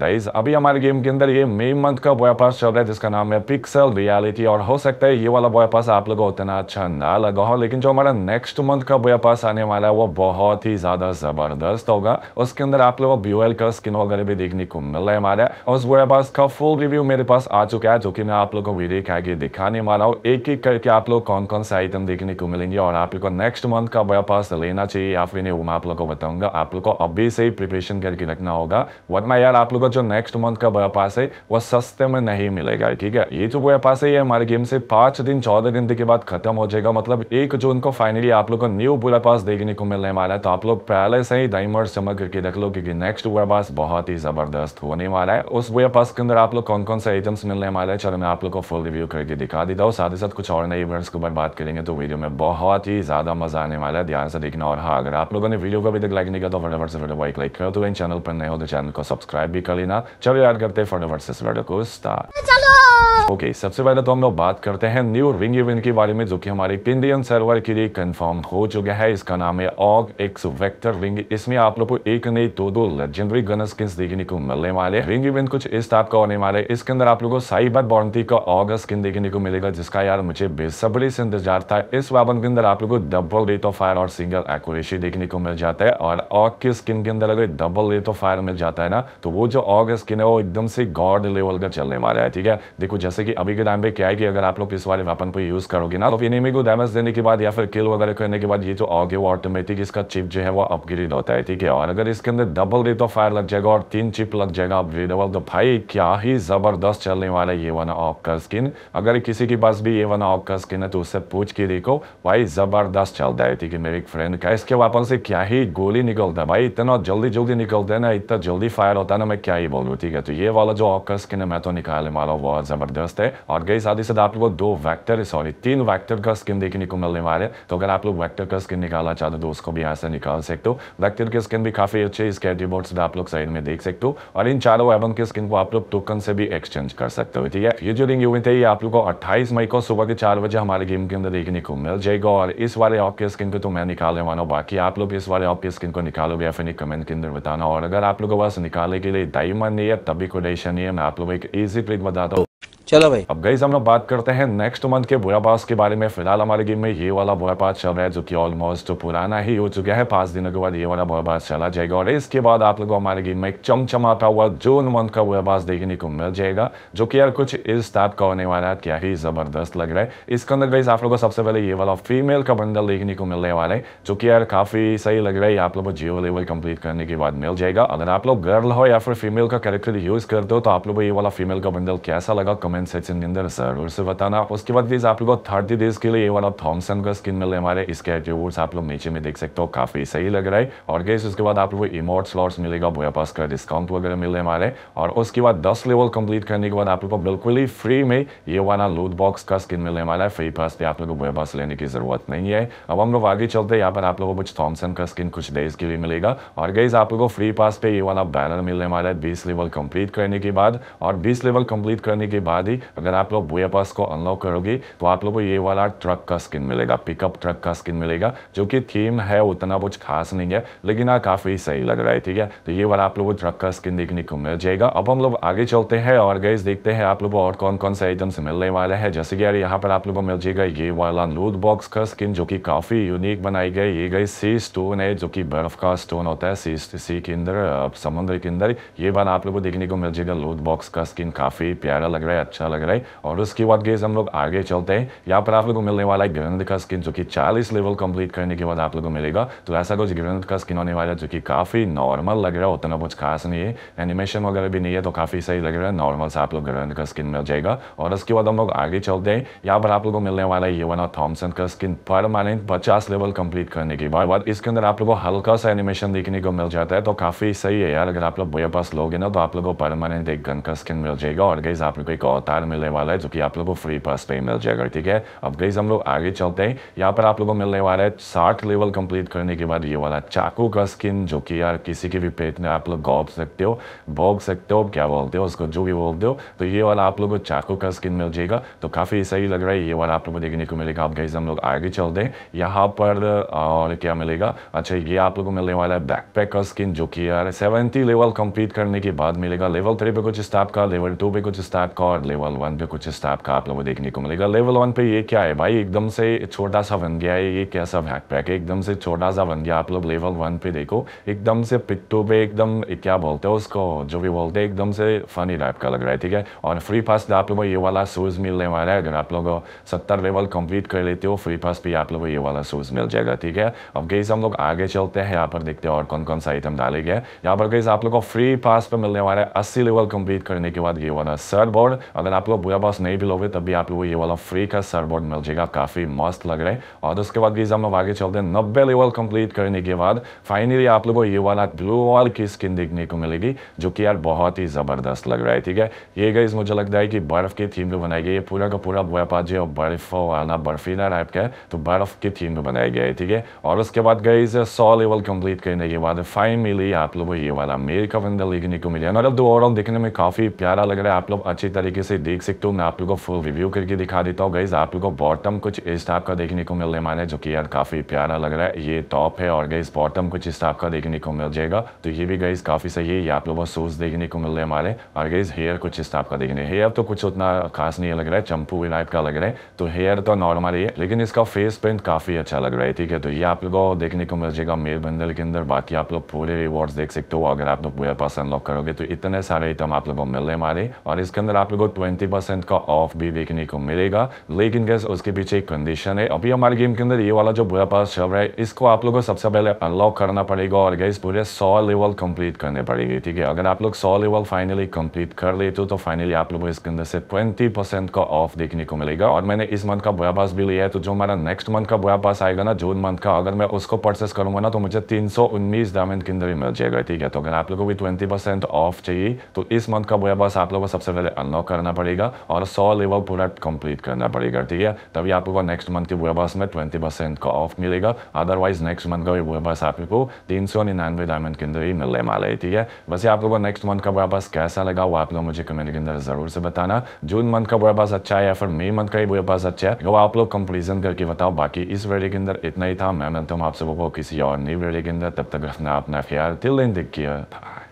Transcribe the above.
Guys अभी हमारे game के अंदर ये मई मंथ का बॉय पास चल रहा है जिसका नाम है पिक्सल रियलिटी और हो सकता है ये वाला बॉय पास आप लोगों को उतना अच्छा ना लगा हो लेकिन जो हमारा नेक्स्ट मंथ का बॉय पास आने वाला है वो बहुत ही ज़्यादा ज़बरदस्त होगा उसके अंदर आप लोगों को ब्यूएल का स्किन वगैरह भी देखने को मिल रहा है हमारा और उस बॉय पास का फुल रिव्यू मेरे पास आ चुका है जो कि मैं आप लोग को वीडियो के आगे दिखाने वाला हूँ एक एक करके आप लोग कौन कौन सा आइटम देखने को मिलेंगे और आप लोग को नेक्स्ट मंथ का बॉय पास लेना चाहिए या फिर नहीं वो मैं आप लोग को बताऊंगा आप लोग को अभी से ही प्रिपरेशन करके रखना होगा वरना यार आप लोग आपको जो नेक्स्ट मंथ का बड़ा पास है वह सस्ते में नहीं मिलेगा ठीक है ये जो बड़ा पास है ये हमारे गेम से पांच दिन चौदह दिन के बाद खत्म हो जाएगा मतलब एक जून को फाइनली आप लोग को न्यू बुरा पास देखने को मिलने वाला है तो आप लोग पहले से ही डाइमर चमक करके रख लो क्योंकि नेक्स्ट बुरा पास बहुत ही जबरदस्त होने वाला है उस बुरा पास के अंदर आप लोग कौन कौन से आइटम्स मिलने वाले हैं चलो मैं आप लोग को फुल रिव्यू करके दिखा देता हूँ साथ ही साथ कुछ और नए इवेंट्स के ऊपर बात करेंगे तो वीडियो में बहुत ही ज्यादा मजा आने वाला है ध्यान से देखना और हाँ अगर आप लोगों ने वीडियो को अभी तक लाइक नहीं किया तो फटाफट से फटाफट लाइक कर दो चैनल पर नए हो तो चैनल को सब्सक्राइब भी कर Kalina. Čelija Edgar te for Universes Verda Costa. Chalo! Okay okay, सबसे पहले तो हम लोग बात करते हैं न्यू रिंग इवेंट के बारे में जो कि हमारे इंडियन सर्वर के लिए कंफर्म हो चुका है इसका नाम है ऑग एक्स वेक्टर रिंग इसमें आप लोगों को एक नई दो दो लेजेंडरी गन स्किन देखने को मिलने वाले रिंग इवेंट कुछ इस टाइप का होने वाले इसके अंदर आप लोग को साइबर बॉन्टी का ऑग स्किन देखने को मिलेगा जिसका यार मुझे बेसब्री से इंतजार था इस वेपन के अंदर आप लोग को डबल रेट ऑफ फायर और सिंगल एक्यूरेसी देखने को मिल जाता है और ऑग की स्किन के अंदर अगर डबल रेट ऑफ फायर मिल जाता है ना तो वो जो ऑग स्किन है वो एकदम से गॉड लेवल का चलने वाला है ठीक है देखो जैसे कि अभी के टाइम पे क्या है कि अगर आप लोग इस वाले वेपन को यूज़ करोगे ना तो एनिमी को डैमेज देने के बाद या फिर किल वगैरह करने के बाद ये जो आगे वो ऑटोमेटिक इसका चिप जो है वो अपग्रेड होता है ठीक है और अगर इसके अंदर डबल रेट ऑफ फायर लग जाएगा और तीन चिप लग जाएगा अपग्रेडेबल तो भाई क्या ही ज़बरदस्त चलने वाला ये वन ऑफ का स्किन अगर किसी के पास भी ये वन ऑफ का स्किन है तो उससे पूछ के देखो भाई ज़बरदस्त चलता है ठीक है मेरे एक फ्रेंड का इसके वेपन से क्या ही गोली निकलता है भाई इतना जल्दी जल्दी निकलता है ना इतना जल्दी फायर होता है ना मैं क्या ही बोलूँ ठीक है तो ये वाला जो ऑफ का स्किन है मैं तो निकालने वाला हूँ बहुत ज़बरदस्त जबरदस्त है और गई साथ ही साथ आप लोग दो वैक्टर सॉरी तीन वैक्टर का स्किन देखने को मिलने वाले तो अगर आप लोग वैक्टर का स्किन निकालना चाहते हो तो उसको भी यहाँ से निकाल सकते हो वैक्टर की स्किन भी काफ़ी अच्छी इसके इसके से आप लोग साइड में देख सकते हो और इन चारों एवं की स्किन को आप लोग टोकन से भी एक्सचेंज कर सकते हो ठीक है ये जो रिंग इवेंट है ये आप लोग को अट्ठाईस मई को सुबह के चार बजे हमारे गेम के अंदर देखने को मिल जाएगा और इस वाले ऑफ के स्किन को तो मैं निकालने वाला हूँ बाकी आप लोग इस वाले ऑफ के स्किन को निकालोगे या फिर कमेंट के अंदर बताना और अगर आप लोगों के पास निकालने के लिए डायमंड नहीं है तभी कोडेशन नहीं है मैं आप लोग एक ईजी ट्रिक बताता हूँ चलो भाई अब गई हम लोग बात करते हैं नेक्स्ट मंथ के बुरा पास के बारे में फिलहाल हमारे गेम में ये वाला बुरा पास चल रहा है जो कि ऑलमोस्ट पुराना ही हो चुका है पांच दिनों के बाद ये वाला बुरा पास चला जाएगा और इसके बाद आप लोगों को हमारे गेम में एक चमचमाता हुआ जून मंथ का बुरा पास देखने को मिल जाएगा जो कि यार कुछ इस टाइप का होने वाला है क्या ही जबरदस्त लग रहा है इसके अंदर गई आप लोग को सबसे पहले ये वाला फीमेल का बंडल देखने को मिलने वाला है जो कि यार काफी सही लग रहा है आप लोग को जियो लेवल कम्प्लीट करने के बाद मिल जाएगा अगर आप लोग गर्ल हो या फिर फीमेल का कैरेक्टर यूज करते हो तो आप लोग ये वाला फीमेल का बंडल कैसा लगा कमेंट एंड सेक्शन के अंदर सर्वर से बताना उसके बाद प्लीज़ आप लोगों को थर्टी डेज के लिए ये वाला थॉमसन का स्किन मिले हमारे इसके एट्रीब्यूट्स आप लोग नीचे में देख सकते हो काफ़ी सही लग रहा है और गैस उसके बाद आप लोग इमोट स्लॉट्स मिलेगा बोया पास का डिस्काउंट वगैरह मिले हमारे और उसके बाद दस लेवल कंप्लीट करने के बाद आप लोग को बिल्कुल ही फ्री में ये वाला लूट बॉक्स का स्किन मिलने वाला है फ्री पास पे आप लोग को बोया पास लेने की ज़रूरत नहीं है अब हम लोग आगे चलते यहाँ पर आप लोगों को कुछ थॉमसन का स्किन कुछ डेज के लिए मिलेगा और गैस आप लोग को फ्री पास पे ये वाला बैनर मिलने वाला है बीस लेवल कंप्लीट करने के बाद और बीस लेवल कंप्लीट करने के बाद दी अगर आप लोग पास को अनलॉक करोगे तो आप लोग को ये वाला ट्रक का स्किन मिलेगा पिकअप ट्रक का स्किन मिलेगा जो कि थीम है उतना कुछ खास नहीं है लेकिन हाँ काफ़ी सही लग रहा है ठीक है तो ये वाला आप लोग ट्रक का स्किन देखने को मिल जाएगा अब हम लोग आगे चलते हैं और गैस देखते हैं आप लोग और कौन कौन से आइटम्स मिलने वाले हैं जैसे कि यार यहाँ पर आप लोग को मिल जाएगा ये वाला लूट बॉक्स का स्किन जो कि काफ़ी यूनिक बनाई गई ये गई सी स्टोन है जो कि बर्फ़ का स्टोन होता है सी सी के अंदर समुद्र के अंदर ये वाला आप लोग को देखने को मिल जाएगा लूट बॉक्स का स्किन काफ़ी प्यारा लग रहा है अच्छा लग रहा है और उसके बाद गेस हम लोग आगे चलते हैं यहाँ पर आप लोगों को मिलने वाला है गिरंद का स्किन जो कि 40 लेवल कंप्लीट करने के बाद आप लोगों को मिलेगा तो ऐसा कुछ गिरंद का स्किन होने वाला है जो कि काफ़ी नॉर्मल लग रहा है उतना कुछ खास नहीं है एनिमेशन वगैरह भी नहीं है तो काफ़ी सही लग रहा है नॉर्मल से आप लोग गिरंद का स्किन मिल जाएगा और उसके बाद हम लोग आगे चलते हैं यहाँ पर आप लोग को मिलने वाला है ये वन और थॉमसन का स्किन परमानेंट पचास लेवल कंप्लीट करने के बाद इसके अंदर आप लोगों को हल्का सा एनिमेशन देखने को मिल जाता है तो काफ़ी सही है यार अगर आप लोग बोया पास लोगे ना तो आप लोग को परमानेंट एक गन का स्किन मिल जाएगा और गई आप लोग एक और अवतार मिलने वाला है जो कि आप लोगों को फ्री पास पे मिल जाएगा ठीक है अब गई हम लोग आगे चलते हैं यहाँ पर आप लोगों को मिलने वाला है साठ लेवल कंप्लीट करने के बाद ये वाला चाकू का स्किन जो कि यार किसी के भी पेट में आप लोग गौप सकते हो भोग सकते हो क्या बोलते हो उसको जो भी बोलते हो तो ये वाला आप लोग को चाकू का स्किन मिल जाएगा तो काफ़ी सही लग रहा है ये वाला आप लोग को देखने को मिलेगा अब गई हम लोग आगे चलते हैं यहाँ पर और क्या मिलेगा अच्छा ये आप लोग को मिलने वाला है बैकपैक का स्किन जो कि यार सेवेंटी लेवल कंप्लीट करने के बाद मिलेगा लेवल थ्री पे कुछ स्टाफ का लेवल टू पे कुछ स्टाफ का और लेवल वन पे कुछ स्टैप का आप लोगों को देखने को मिलेगा लेवल वन पे ये क्या है भाई एकदम से छोटा सा बन गया है ये कैसा बैक पैक है एकदम से छोटा सा बन गया आप लोग लेवल वन पे देखो एकदम से पिट्टू पे एकदम क्या बोलते हैं उसको जो भी बोलते हैं एकदम से फनी टाइप का लग रहा है ठीक है और फ्री फास्ट आप लोगों को ये वाला शूज़ मिलने वाला है अगर आप लोग सत्तर लेवल कम्प्लीट कर लेते हो फ्री फास्ट पे आप लोगों को ये वाला शूज़ मिल जाएगा ठीक है अब गई हम लोग आगे चलते हैं यहाँ पर देखते हैं और कौन कौन सा आइटम डाले गए यहाँ पर गई आप लोग को फ्री फास्ट पे मिलने वाला है अस्सी लेवल कम्प्लीट करने के बाद ये वाला सर बोर्ड अगर आप लोग बुरा बॉस नहीं भी लोगे तभी आपको ये वाला फ्री का सरबोर्ड मिल जाएगा काफ़ी मस्त लग रहा है और उसके बाद भी हम आगे चलते हैं नब्बे लेवल कंप्लीट करने के बाद फाइनली आप लोगों को ये वाला ब्लू वॉल की स्किन देखने को मिलेगी जो कि यार बहुत ही ज़बरदस्त लग रहा है ठीक है ये गई मुझे लगता है कि बर्फ़ की थीम भी बनाई गई है पूरा का पूरा बुआपा जी और बर्फ वाला बर्फीला टाइप का तो बर्फ़ की थीम भी बनाई गई है ठीक है और उसके बाद गई सौ लेवल कंप्लीट करने के बाद फाइनली आप लोगों को ये वाला मेरे का बंदा देखने को मिले है मतलब दो ओवरऑल देखने में काफ़ी प्यारा लग रहा है आप लोग अच्छी तरीके से से देख सकते हो मैं आप लोग को फुल रिव्यू करके दिखा देता हूँ गाइज आप लोग को बॉटम कुछ इस टाइप का देखने को मिलने वाला है जो कि यार काफ़ी प्यारा लग रहा है ये टॉप है और गाइज बॉटम कुछ इस टाइप का देखने को मिल जाएगा तो ये भी गाइज काफ़ी सही है ये आप लोगों को शूज़ देखने को मिलने रहे और गाइज हेयर कुछ इस टाइप का देखने हेयर तो कुछ उतना खास नहीं लग रहा है चंपू टाइप का लग रहा है तो हेयर तो नॉर्मल ही है लेकिन इसका फेस प्रिंट काफ़ी अच्छा लग रहा है ठीक है तो ये आप लोग को देखने को मिल जाएगा मेल बंदर के अंदर बाकी आप लोग पूरे रिवॉर्ड देख सकते हो अगर आप लोग पूरे पास अनलॉक करोगे तो इतने सारे आइटम आप लोगों को मिलने रहे और इसके अंदर आप लोगों को 20 परसेंट का ऑफ भी देखने को मिलेगा लेकिन गैस उसके पीछे एक कंडीशन है अभी हमारे गेम के अंदर ये वाला जो बुरा पास चल रहा है इसको आप लोगों को सबसे पहले अनलॉक करना पड़ेगा और गैस पूरे सौ लेवल कंप्लीट करने पड़ेगी ठीक है अगर आप लोग सौ लेवल फाइनली कंप्लीट कर लेते हो तो फाइनली आप लोगों को इसके अंदर से ट्वेंटी परसेंट का ऑफ देखने को मिलेगा और मैंने इस मंथ का बुरा पास भी लिया है तो जो हमारा नेक्स्ट मंथ का बुरा पास आएगा ना जून मंथ का अगर मैं उसको परचेस करूंगा ना तो मुझे तीन सौ उन्नीस डायमंड के अंदर ही मिल जाएगा ठीक है तो अगर आप लोगों को भी ट्वेंटी परसेंट ऑफ चाहिए तो इस मंथ का बुरा पास आप लोगों को सबसे पहले अनलॉक करना करना पड़ेगा और सौ लेवल प्रोडक्ट कंप्लीट करना पड़ेगा ठीक है तभी आपको नेक्स्ट मंथ के वेबर्स में ट्वेंटी परसेंट का ऑफ मिलेगा अदरवाइज नेक्स्ट मंथ का वेबर्स आपको तीन सौ निन्यानवे डायमंड के अंदर ही मिलने वाला है ठीक है वैसे आप लोगों को नेक्स्ट मंथ का वेबर्स कैसा लगा वो आप लोग मुझे कमेंट के अंदर जरूर से बताना जून मंथ का वेबर्स अच्छा है या फिर मई मंथ का ही वेबर्स अच्छा है वो आप लोग कंपेरिजन करके बताओ बाकी इस वीडियो के अंदर इतना ही था मैं मिलता हूँ आप सबको किसी और नई वीडियो के अंदर तब तक रखना अपना ख्याल दिल देखिए